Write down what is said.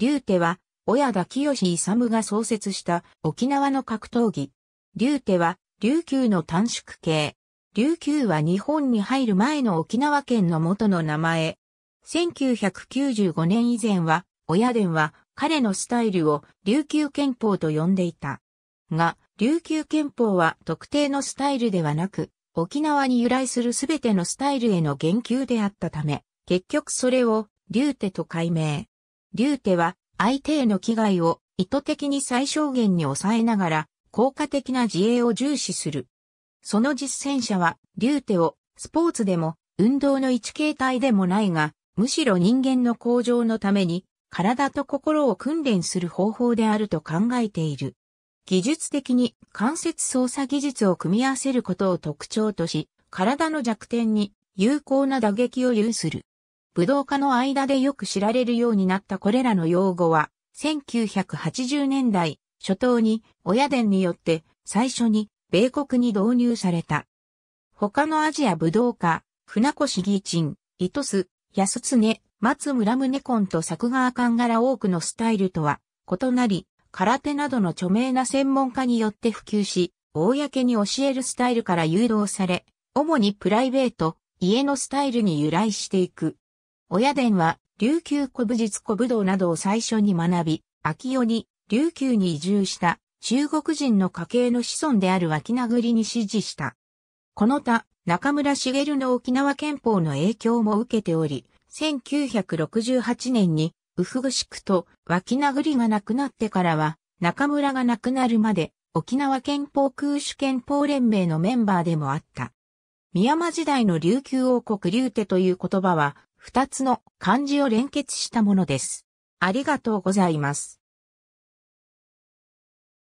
竜手は、親谷田清勇が創設した沖縄の格闘技。竜手は、琉球の短縮系。琉球は日本に入る前の沖縄県の元の名前。1995年以前は、親伝は彼のスタイルを琉球憲法と呼んでいた。が、琉球憲法は特定のスタイルではなく、沖縄に由来するすべてのスタイルへの言及であったため、結局それを、竜手と改名。竜手は相手への危害を意図的に最小限に抑えながら効果的な自衛を重視する。その実践者は竜手をスポーツでも運動の一形態でもないが、むしろ人間の向上のために体と心を訓練する方法であると考えている。技術的に関節操作技術を組み合わせることを特徴とし、体の弱点に有効な打撃を有する。武道家の間でよく知られるようになったこれらの用語は、1980年代初頭に親伝によって最初に米国に導入された。他のアジア武道家、船越義鎮、糸須、安常、松村宗根と作川勘柄多くのスタイルとは異なり、空手などの著名な専門家によって普及し、公に教えるスタイルから誘導され、主にプライベート、家のスタイルに由来していく。親伝は、琉球古武術古武道などを最初に学び、秋代に琉球に移住した中国人の家系の子孫である脇殴りに支持した。この他、中村茂の沖縄憲法の影響も受けており、1968年に、うふぐしくと脇殴りがなくなってからは、中村が亡くなるまで、沖縄憲法空主憲法連盟のメンバーでもあった。宮間時代の琉球王国竜手という言葉は、二つの漢字を連結したものです。ありがとうございます。